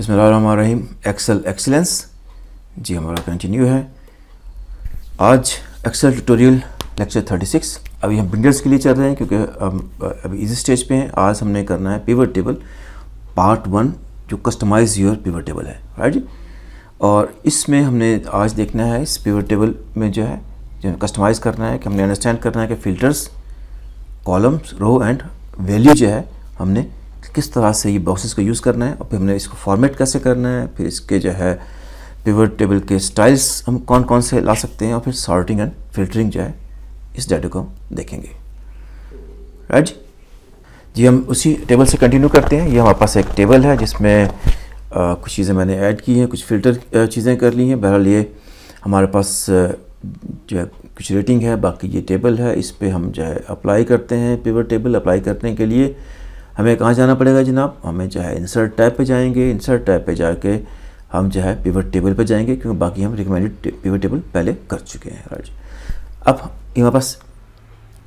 बसमीम Excel excellence जी हमारा continue है आज एक्सेल ट्यूटोरियल लेक्चर 36 अभी हम बिंडर्स के लिए चल रहे हैं क्योंकि हम अभी इसी स्टेज पे हैं आज हमने करना है पेवर टेबल पार्ट वन जो कस्टमाइज योर पेवर टेबल है राइट जी और इसमें हमने आज देखना है इस पेवर टेबल में जो है जो कस्टमाइज़ करना है कि हमने अंडरस्टैंड करना है कि filters columns row and value जो है हमने किस तरह से ये बॉक्सेस को यूज़ करना है और फिर हमने इसको फॉर्मेट कैसे करना है फिर इसके जो है पेवर टेबल के स्टाइल्स हम कौन कौन से ला सकते हैं और फिर सॉर्टिंग एंड फिल्टरिंग जो है इस डाटा को हम देखेंगे राइट जी हम उसी टेबल से कंटिन्यू करते हैं ये हमारे पास एक टेबल है जिसमें आ, कुछ चीज़ें मैंने ऐड की हैं कुछ फ़िल्टर चीज़ें कर ली हैं बहरहाल ये हमारे पास जो है कुछ रेटिंग है बाकी ये टेबल है इस पर हम जो है अप्लाई करते हैं पेवर टेबल अप्लाई करने के लिए हमें कहाँ जाना पड़ेगा जनाब हमें जो है इंसर्ट टैब पे जाएंगे इंसर्ट टैब पे जाके हम जो है पिवट टेबल पे जाएंगे क्योंकि बाकी हम रिकमेंडेड पिवट टेबल पहले कर चुके हैं राइट अब हमारे पास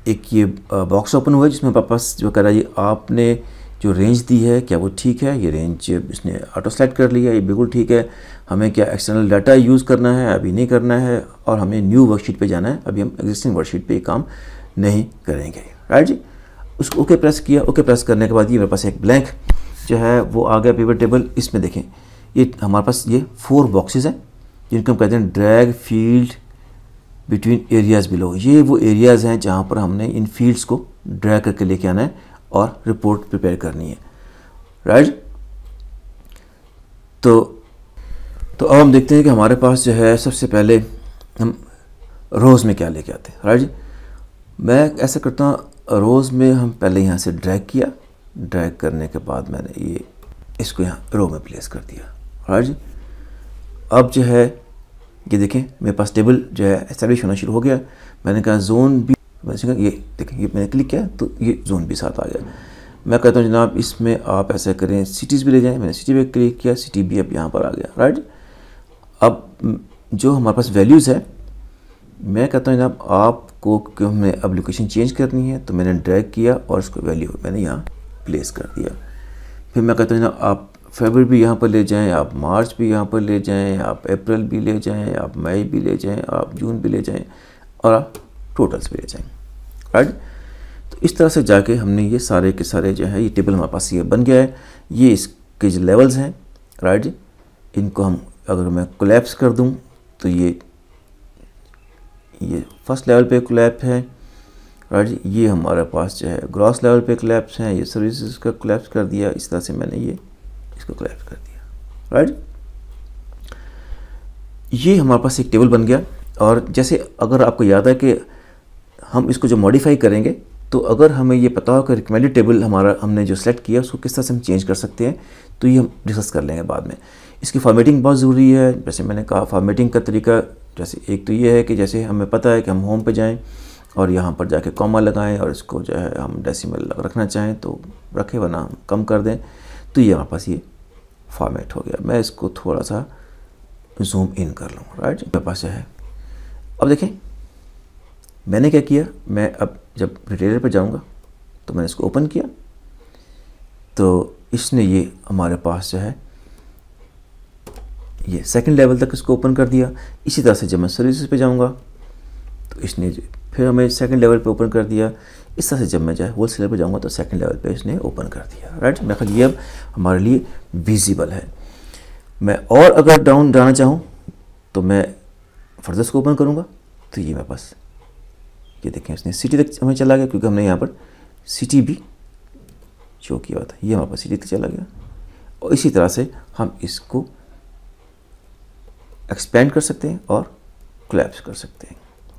एक ये बॉक्स ओपन हुआ है जिसमें हमारे पास जो कह रहा है आपने जो रेंज दी है क्या वो ठीक है ये रेंज इसने ऑटो सेलेक्ट कर लिया ये बिल्कुल ठीक है हमें क्या एक्सटर्नल डाटा यूज़ करना है अभी नहीं करना है और हमें न्यू वर्कशीट पे जाना है अभी हम एग्जिस्टिंग वर्कशीट पे ये काम नहीं करेंगे राइट जी उसको ओके प्रेस किया ओके प्रेस करने के बाद ये मेरे पास एक ब्लैंक जो है वो आ गया पेपर टेबल इसमें देखें ये हमारे पास ये फोर बॉक्सेस हैं जिनको हम कहते हैं drag field between areas below ये वो एरियाज़ हैं जहाँ पर हमने इन फील्ड्स को ड्रैग करके लेके आना है और रिपोर्ट प्रिपेयर करनी है राइट तो तो अब हम देखते हैं कि हमारे पास जो है सबसे पहले हम रोज़ में क्या लेके आते हैं राइट मैं ऐसा करता हूँ रोज़ में हम पहले यहाँ से ड्रैग किया ड्रैग करने के बाद मैंने ये इसको यहाँ रो में प्लेस कर दिया राइट जी अब जो है ये देखें मेरे पास टेबल जो है इस्टेब्लिश होना शुरू हो गया मैंने कहा जोन भी मैंने ये देखें ये मैंने क्लिक किया तो ये जोन भी साथ आ गया मैं कहता हूँ जनाब इसमें आप ऐसा करें सिटीज़ भी ले जाएँ मैंने सिटी पर क्लिक किया सिटी भी अब यहाँ पर आ गया राइट अब जो हमारे पास वैल्यूज़ है मैं कहता हूँ जनाब आपको क्यों हमने अब लोकेशन चेंज करनी है तो मैंने ड्रैग किया और इसको वैल्यू मैंने यहाँ प्लेस कर दिया फिर मैं कहता हूँ जनाब आप फेबर भी यहाँ पर ले जाएं आप मार्च भी यहाँ पर ले जाएं आप अप्रैल भी ले जाएं आप मई भी ले जाएं आप जून भी ले जाएं और आप टोटल्स भी ले जाएँ राइट तो इस तरह से जाके हमने ये सारे के सारे जो है ये टेबल हमारे पास ये बन गया है ये इसके जो लेवल्स हैं राइट इनको हम अगर मैं कोलेप्स कर दूँ तो ये ये फर्स्ट लेवल पे क्लैप है जी ये हमारे पास जो है ग्रॉस लेवल पे क्लैप्स हैं ये सर्विसेज का क्लैप्स कर दिया इस तरह से मैंने ये इसको क्लैप्स कर दिया राइट ये हमारे पास एक टेबल बन गया और जैसे अगर आपको याद है कि हम इसको जो मॉडिफाई करेंगे तो अगर हमें ये पता हो कि रिकमेंडेड टेबल हमारा हमने जो सेलेक्ट किया उसको किस तरह से हम चेंज कर सकते हैं तो ये हम डिस्कस कर लेंगे बाद में इसकी फॉर्मेटिंग बहुत ज़रूरी है जैसे मैंने कहा फॉर्मेटिंग का तरीका जैसे एक तो ये है कि जैसे हमें पता है कि हम होम पे जाएं और यहाँ पर जाके कॉमा लगाएं और इसको जो है हम डेसिमल रखना चाहें तो रखें वरना कम कर दें तो ये हमारे पास ये फॉर्मेट हो गया मैं इसको थोड़ा सा जूम इन कर लूँ राइट मेरे पास है अब देखें मैंने क्या किया मैं अब जब रिटेलर पर जाऊँगा तो मैंने इसको ओपन किया तो इसने ये हमारे पास जो है ये सेकंड लेवल तक इसको ओपन कर दिया इसी तरह से जब मैं सर्विसेज पे जाऊँगा तो इसने फिर हमें सेकंड लेवल पे ओपन कर दिया इस तरह से जब मैं जाए होल सेलर पर जाऊँगा तो सेकंड लेवल पे इसने ओपन कर दिया राइट मेरा ख्याल ये अब हमारे लिए विजिबल है मैं और अगर डाउन जाना चाहूँ तो मैं फर्दर्स को ओपन करूँगा तो ये मेरे पास ये देखें इसने सिटी तक हमें चला गया क्योंकि हमने यहाँ पर सिटी भी शो किया हुआ था ये हमारे पास सिटी तक चला गया और इसी तरह से हम इसको एक्सपेंड कर सकते हैं और क्लैप्स कर सकते हैं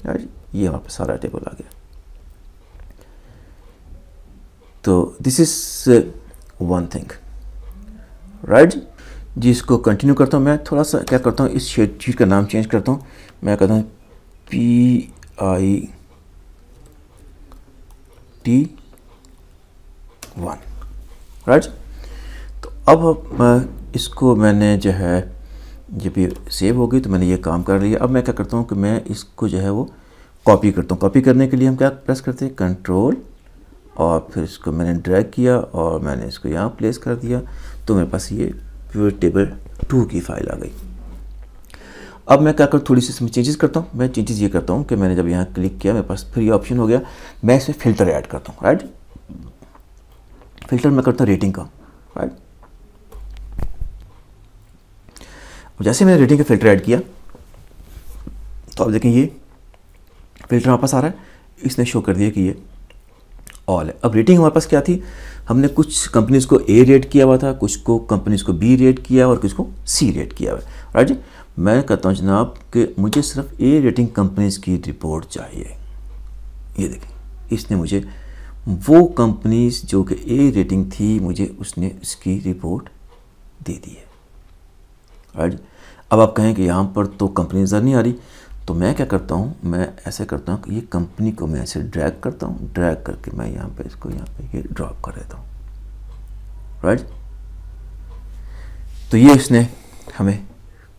हाँ ये हमारे पास सारा टेबल आ गया तो this is one thing right जी इसको कंटिन्यू करता हूँ मैं थोड़ा सा क्या करता हूँ इस शेड शीट का नाम चेंज करता हूँ मैं कहता हूँ P I T one right तो अब uh, इसको मैंने जो है जब ये सेव हो गई तो मैंने ये काम कर लिया अब मैं क्या करता हूँ कि मैं इसको जो है वो कॉपी करता हूँ कॉपी करने के लिए हम क्या प्रेस करते हैं कंट्रोल और फिर इसको मैंने ड्रैग किया और मैंने इसको यहाँ प्लेस कर दिया तो मेरे पास ये प्योर टेबल टू की फाइल आ गई अब मैं क्या करूँ थोड़ी सी इसमें चेंजेस करता हूँ मैं चेंजेस ये करता हूँ कि मैंने जब यहाँ क्लिक किया मेरे पास फिर ये ऑप्शन हो गया मैं इसमें फ़िल्टर ऐड करता हूँ राइट फिल्टर मैं करता हूँ रेटिंग का राइट जैसे मैंने रेटिंग का फिल्टर ऐड किया तो आप देखें ये फिल्टर हमारे पास आ रहा है इसने शो कर दिया कि ये ऑल है अब रेटिंग हमारे पास क्या थी हमने कुछ कंपनीज़ को ए रेट किया हुआ था कुछ को कंपनीज़ को बी रेट किया और कुछ को सी रेट किया हुआ है राइट जी मैं कहता हूँ जनाब कि मुझे सिर्फ ए रेटिंग कंपनीज़ की रिपोर्ट चाहिए ये देखें इसने मुझे वो कंपनीज़ जो कि ए रेटिंग थी मुझे उसने उसकी रिपोर्ट दे दी है राइट अब आप कहें कि यहाँ पर तो कंपनी नज़र नहीं आ रही तो मैं क्या करता हूँ मैं ऐसे करता हूँ कि ये कंपनी को मैं ऐसे ड्रैग करता हूँ ड्रैग करके मैं यहाँ पे इसको यहाँ पे ये ड्रॉप कर देता हूँ राइट तो ये इसने हमें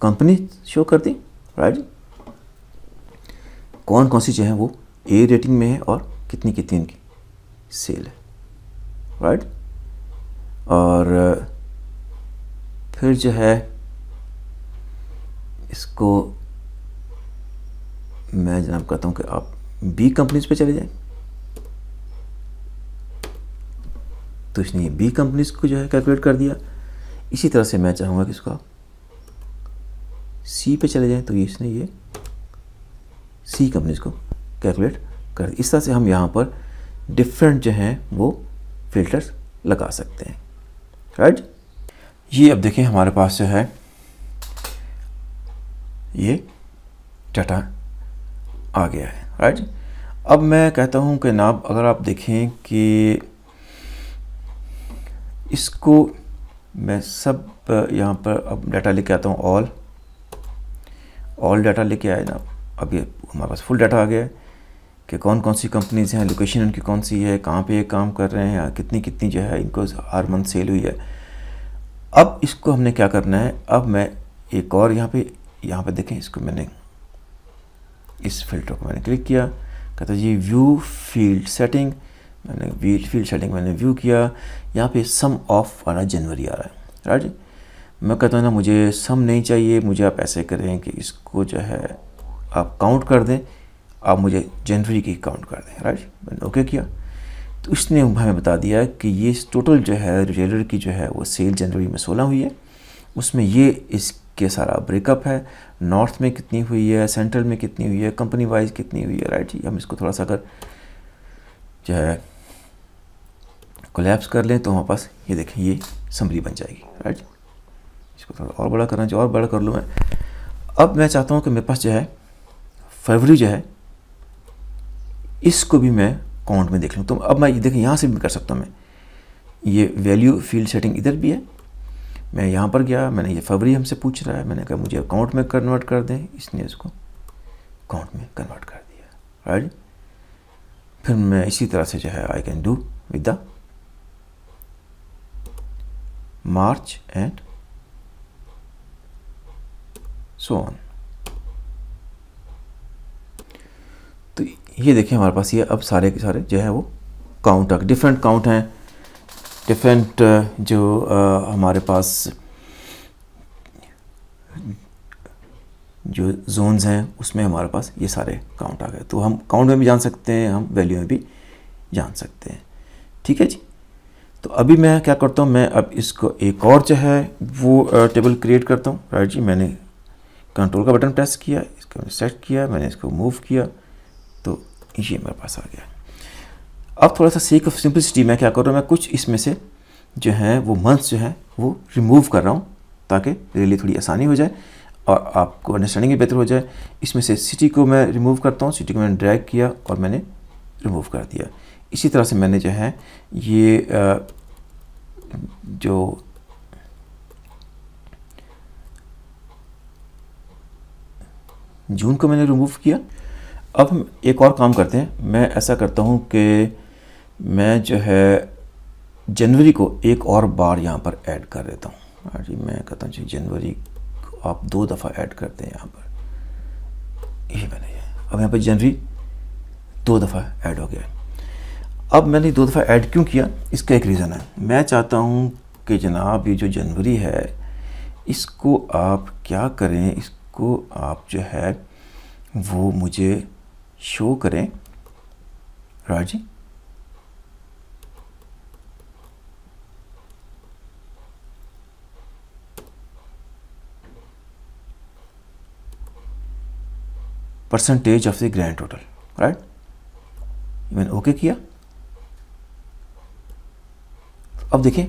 कंपनी शो कर दी राइट कौन कौन सी जो है वो ए रेटिंग में है और कितनी कितनी इनकी सेल है राइट और फिर जो है इसको मैं जनाब कहता हूँ कि आप बी कंपनीज पे चले जाएं तो इसने बी कंपनीज को जो है कैलकुलेट कर दिया इसी तरह से मैं चाहूँगा कि इसको आप सी पे चले जाएं तो इसने ये सी कंपनीज को कैलकुलेट कर दिया इस तरह से हम यहाँ पर डिफरेंट जो हैं वो फिल्टर्स लगा सकते हैं राइट ये अब देखें हमारे पास जो है ये टाटा आ गया है राइट अब मैं कहता हूँ कि नाब अगर आप देखें कि इसको मैं सब यहाँ पर अब डाटा लेके आता हूँ ऑल ऑल डाटा लेके आए ना अब ये हमारे पास फुल डाटा आ गया है कि कौन कौन सी कंपनीज़ हैं लोकेशन उनकी कौन सी है कहाँ पे ये काम कर रहे हैं कितनी कितनी जो है इनको हर मंथ सेल हुई है अब इसको हमने क्या करना है अब मैं एक और यहाँ पे यहाँ पे देखें इसको मैंने इस फिल्टर को मैंने क्लिक किया कहता जी व्यू फील्ड सेटिंग मैंने व्यू फील्ड सेटिंग मैंने व्यू किया यहाँ पे सम ऑफ वाला जनवरी आ रहा है राइट मैं कहता हूँ ना मुझे सम नहीं चाहिए मुझे आप ऐसे करें कि इसको जो है आप काउंट कर दें आप मुझे जनवरी की काउंट कर दें राइट मैंने ओके किया तो उसने हमें बता दिया कि ये टोटल जो है रिटेलर की जो है वो सेल जनवरी में सोलह हुई है उसमें ये इस ये सारा ब्रेकअप है नॉर्थ में कितनी हुई है सेंट्रल में कितनी हुई है कंपनी वाइज कितनी हुई है राइट जी हम इसको थोड़ा सा अगर जो है कोलेप्स कर लें तो हमारे पास ये देखें ये समरी बन जाएगी राइट इसको थोड़ा और बड़ा करना चाहिए और बड़ा कर लूँ मैं अब मैं चाहता हूँ कि मेरे पास जो है फरवरी जो है इसको भी मैं काउंट में देख लूँ तो अब मैं ये देखें यहाँ से भी कर सकता हूँ मैं ये वैल्यू फील्ड सेटिंग इधर भी है मैं यहाँ पर गया मैंने ये फरवरी हमसे पूछ रहा है मैंने कहा मुझे अकाउंट में कन्वर्ट कर दें इसने उसको अकाउंट में कन्वर्ट कर दिया राइट फिर मैं इसी तरह से जो है I can do with the march and so on तो ये देखें हमारे पास ये अब सारे के सारे जो है वो काउंट डिफरेंट काउंट हैं डिफरेंट uh, जो uh, हमारे पास जो जोन्स हैं उसमें हमारे पास ये सारे काउंट आ गए तो हम काउंट में भी जान सकते हैं हम वैल्यू में भी जान सकते हैं ठीक है जी तो अभी मैं क्या करता हूँ मैं अब इसको एक और जो है वो टेबल uh, क्रिएट करता हूँ राइट जी मैंने कंट्रोल का बटन प्रेस किया इसको मैंने सेट किया मैंने इसको मूव किया तो ये मेरे पास आ गया अब थोड़ा सा सेक ऑफ सिंपलिसिटी मैं क्या कर रहा हूँ मैं कुछ इसमें से जो है वो मंथ्स जो है वो रिमूव कर रहा हूँ ताकि मेरे लिए थोड़ी आसानी हो जाए और आपको अंडरस्टैंडिंग भी बेहतर हो जाए इसमें से सिटी को मैं रिमूव करता हूँ सिटी को मैंने ड्रैग किया और मैंने रिमूव कर दिया इसी तरह से मैंने जो है ये जो जून को मैंने रिमूव किया अब हम एक और काम करते हैं मैं ऐसा करता हूँ कि मैं जो है जनवरी को एक और बार यहाँ पर ऐड कर देता हूँ हाँ जी मैं कहता हूँ जी जनवरी को आप दो दफ़ा ऐड करते हैं यहाँ पर यही मैंने अब यहाँ पर जनवरी दो दफ़ा ऐड हो गया अब मैंने दो दफ़ा ऐड क्यों किया इसका एक रीज़न है मैं चाहता हूँ कि जनाब ये जो जनवरी है इसको आप क्या करें इसको आप जो है वो मुझे शो करें राजी percentage of the grand total right मैंने ओके किया अब देखें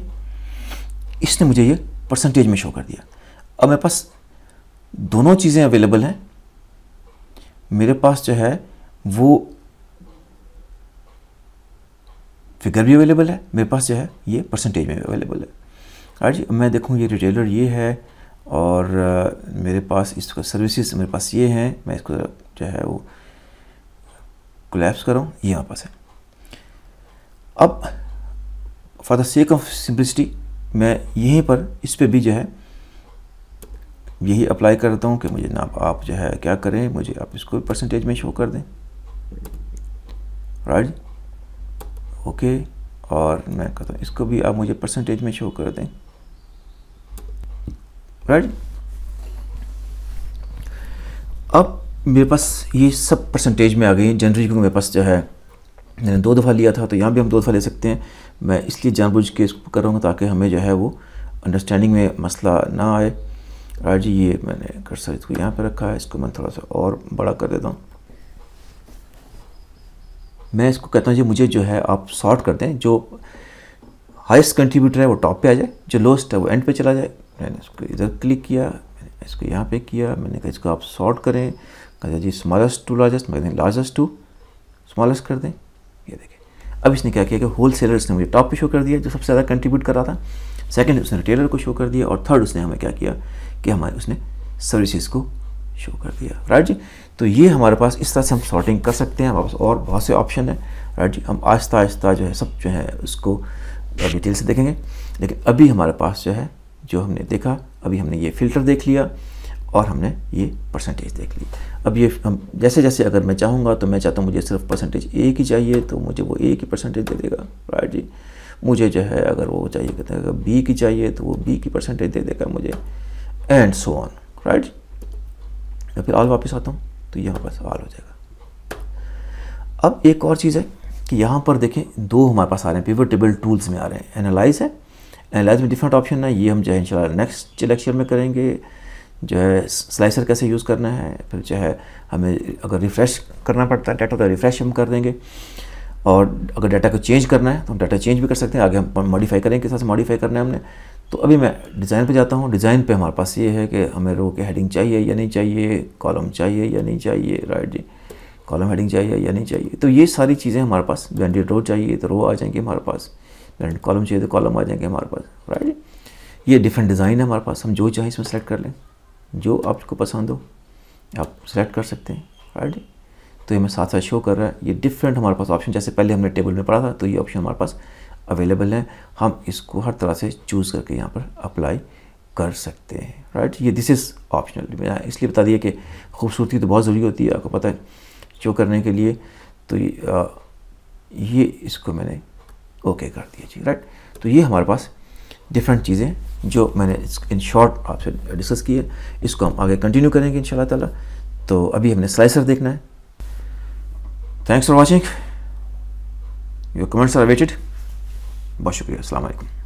इसने मुझे ये परसेंटेज में शो कर दिया अब मेरे पास दोनों चीज़ें अवेलेबल हैं मेरे पास जो है वो फिगर भी अवेलेबल है मेरे पास जो है ये परसेंटेज में अवेलेबल है राइट जी मैं देखूँ ये रिटेलर ये है और मेरे पास इसका सर्विसेज मेरे पास ये हैं मैं इसको जो है वो कोलेप्स करो ये वापस है अब for the sake of simplicity मैं यहीं पर इस पर भी जो है यही अप्लाई करता हूँ कि मुझे ना आप जो है क्या करें मुझे आप इसको परसेंटेज में शो कर दें राइट ओके और मैं कहता हूँ इसको भी आप मुझे परसेंटेज में शो कर दें राइट अब मेरे पास ये सब परसेंटेज में आ गई जनरली क्योंकि मेरे पास जो है मैंने दो दफ़ा लिया था तो यहाँ भी हम दो दफ़ा ले सकते हैं मैं इसलिए जानबूझ के इसको कर रहा हूँ ताकि हमें जो है वो अंडरस्टैंडिंग में मसला ना आए और जी ये मैंने सर इसको यहाँ पर रखा है इसको मैं थोड़ा सा और बड़ा कर देता हूँ मैं इसको कहता हूँ जी मुझे जो है आप सॉर्ट कर दें जो हाइस्ट कंट्रीब्यूटर है वो टॉप पे आ जाए जो लोएस्ट है वो एंड पे चला जाए मैंने इसको इधर क्लिक किया इसको यहाँ पे किया मैंने कहा इसको आप सॉर्ट करें कहा जी स्मॉलेस्ट टू लार्जेस्ट मैंने लार्जेस्ट टू स्मॉलेस्ट कर दें ये देखें अब इसने क्या किया कि होल सेलर इसने मुझे टॉप पे शो कर दिया जो सबसे ज़्यादा कंट्रीब्यूट कर रहा था सेकेंड उसने रिटेलर को शो कर दिया और थर्ड उसने हमें क्या किया कि हमारे उसने सर्विसेज को शो कर दिया राइट जी तो ये हमारे पास इस तरह से हम सॉर्टिंग कर सकते हैं हमारे पास और बहुत से ऑप्शन है राइट जी हम आहिस्ता आहिस्ता जो है सब जो है उसको डिटेल से देखेंगे लेकिन अभी हमारे पास जो है जो हमने देखा अभी हमने ये फ़िल्टर देख लिया और हमने ये परसेंटेज देख ली अब ये हम जैसे जैसे अगर मैं चाहूँगा तो मैं चाहता हूँ मुझे सिर्फ परसेंटेज एक ही चाहिए तो मुझे वो एक ही परसेंटेज दे देगा राइट जी मुझे जो है अगर वो चाहिए कहते हैं बी की चाहिए तो वो बी की परसेंटेज दे देगा मुझे एंड सो ऑन राइट मैं फिर ऑल वापस आता हूँ तो यहाँ पास ऑल हो जाएगा अब एक और चीज़ है कि यहाँ पर देखें दो हमारे पास आ रहे हैं पिवर टेबल टूल्स में आ रहे हैं एनालाइज है एनालाइज में डिफरेंट ऑप्शन है ये हम जो है इंशाल्लाह नेक्स्ट लेक्चर में करेंगे जो है स्लाइसर कैसे यूज़ करना है फिर जो है हमें अगर रिफ़्रेश करना पड़ता है डाटा तो रिफ़्रेश हम कर देंगे और अगर डाटा को चेंज करना है तो हम डाटा चेंज भी कर सकते हैं आगे हम मॉडिफाई करेंगे किस तरह से मॉडिफाई करना है हमने तो अभी मैं डिज़ाइन पे जाता हूँ डिज़ाइन पे हमारे पास ये है कि हमें रो के हेडिंग चाहिए या नहीं चाहिए कॉलम चाहिए या नहीं चाहिए राइट जी कॉलम हेडिंग चाहिए या नहीं चाहिए तो ये सारी चीज़ें हमारे पास ब्रांडेड रो चाहिए तो रो आ जाएंगे हमारे पास ब्रांडेड कॉलम चाहिए तो कॉलम आ जाएंगे हमारे पास राइट ये डिफरेंट डिज़ाइन है हमारे पास हम जो चाहें इसमें सेलेक्ट कर लें जो आपको पसंद हो आप सेलेक्ट कर सकते हैं राइट तो ये हमें साथ साथ शो कर रहा है ये डिफरेंट हमारे पास ऑप्शन जैसे पहले हमने टेबल में पढ़ा था तो ये ऑप्शन हमारे पास अवेलेबल है हम इसको हर तरह से चूज़ करके यहाँ पर अप्लाई कर सकते हैं राइट ये दिस इज़ ऑप्शनल इसलिए बता दिया कि खूबसूरती तो बहुत ज़रूरी होती है आपको पता है शो करने के लिए तो ये, आ, ये इसको मैंने ओके कर दीजिए राइट तो ये हमारे पास डिफरेंट चीज़ें जो मैंने इन शॉर्ट आपसे डिस्कस की है इसको हम आगे कंटिन्यू करेंगे इन ताला तो अभी हमने स्लाइसर देखना है thanks for watching your comments are waited बहुत शुक्रिया अलैक्म